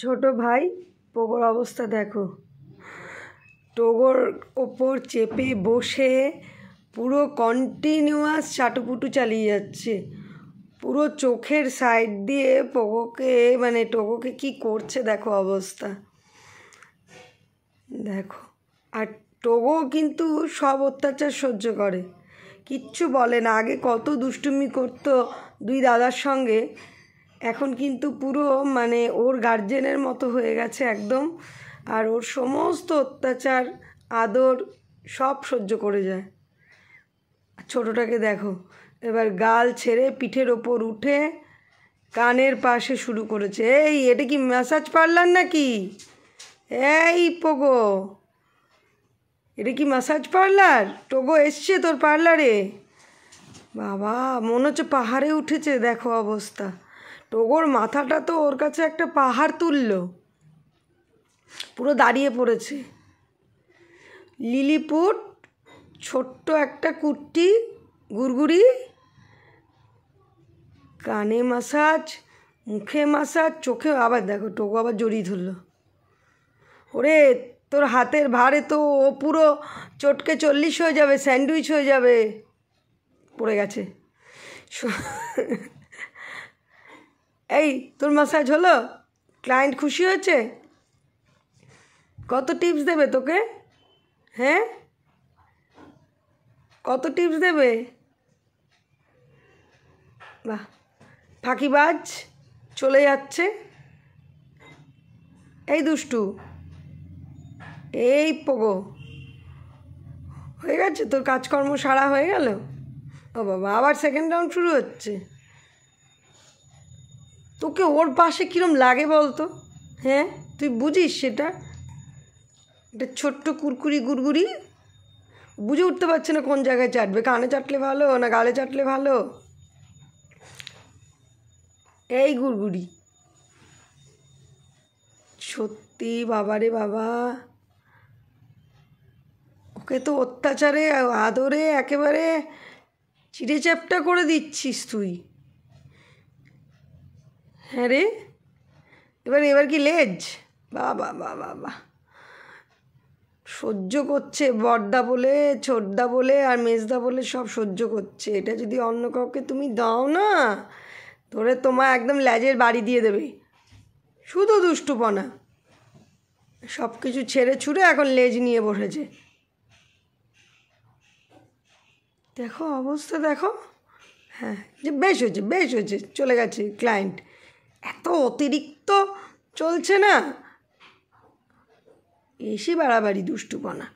ছোট ভাই পোগোর অবস্থা দেখো টোগোর ওপর চেপে বসে পুরো কন্টিনিউয়াস চাটুপুটু চালিয়ে যাচ্ছে পুরো চোখের সাইড দিয়ে পোগোকে মানে টোগোকে কি করছে দেখো অবস্থা দেখো আর টোগো কিন্তু সব অত্যাচার সহ্য করে কিচ্ছু বলে না আগে কত দুষ্টুমি করতো দুই দাদার সঙ্গে এখন কিন্তু পুরো মানে ওর গার্জেনের মতো হয়ে গেছে একদম আর ওর সমস্ত অত্যাচার আদর সব সহ্য করে যায় ছোটোটাকে দেখো এবার গাল ছেড়ে পিঠের ওপর উঠে কানের পাশে শুরু করেছে এই এটা কি ম্যাসাজ পার্লার নাকি এই পোগো এটা কি ম্যাসাজ পার্লার টোগো এসছে তোর পার্লারে বাবা মনে হচ্ছে পাহাড়ে উঠেছে দেখো অবস্থা টগোর মাথাটা তো ওর কাছে একটা পাহাড় তুলল পুরো দাঁড়িয়ে পড়েছে লিলিপুট ছোট্ট একটা কুট্টি গুড়গুড়ি কানে মাসাজ মুখে মাসাজ চোখে আবার দেখো টোকো আবার জড়িয়ে ধরলো ওরে তোর হাতের ভারে তো ও পুরো চটকে চল্লিশ হয়ে যাবে স্যান্ডউইচ হয়ে যাবে পড়ে গেছে এই তোর মাসাজ হলো ক্লায়েন্ট খুশি হয়েছে কত টিপস দেবে তোকে হ্যাঁ কত টিপস দেবে বাহ ফাঁকিবাজ চলে যাচ্ছে এই দুষ্টু এই পোগো হয়ে গেছে তোর কাজকর্ম সারা হয়ে গেল ও বাবা আবার সেকেন্ড রাউন্ড শুরু হচ্ছে তোকে ওর পাশে কীরম লাগে বলতো হ্যাঁ তুই বুঝিস সেটা এটা ছোট্ট কুরকুরি গুরগুরি বুঝে উঠতে পারছে না কোন জায়গায় চাটবে কানে চাটলে ভালো না গালে চাটলে ভালো এই গুরগুরি সত্যি বাবারে বাবা ওকে তো অত্যাচারে আদরে একেবারে চিড়ে চ্যাপটা করে দিচ্ছিস তুই হ্যাঁ রে এবার এবার কি লেজ বাবা বাবা বা সহ্য করছে বড়দা বলে ছোটদা বলে আর মেজদা বলে সব সহ্য করছে এটা যদি অন্য কাউকে তুমি দাও না ধরে তোমার একদম ল্যাজের বাড়ি দিয়ে দেবে শুধু দুষ্টুপনা সব কিছু ছেড়ে ছুড়ে এখন লেজ নিয়ে বসেছে দেখো অবস্থা দেখো হ্যাঁ যে বেশ হয়েছে বেশ হয়েছে চলে গেছে ক্লায়েন্ট এত অতিরিক্ত চলছে না এসে বাড়াবাড়ি দুষ্টুপনা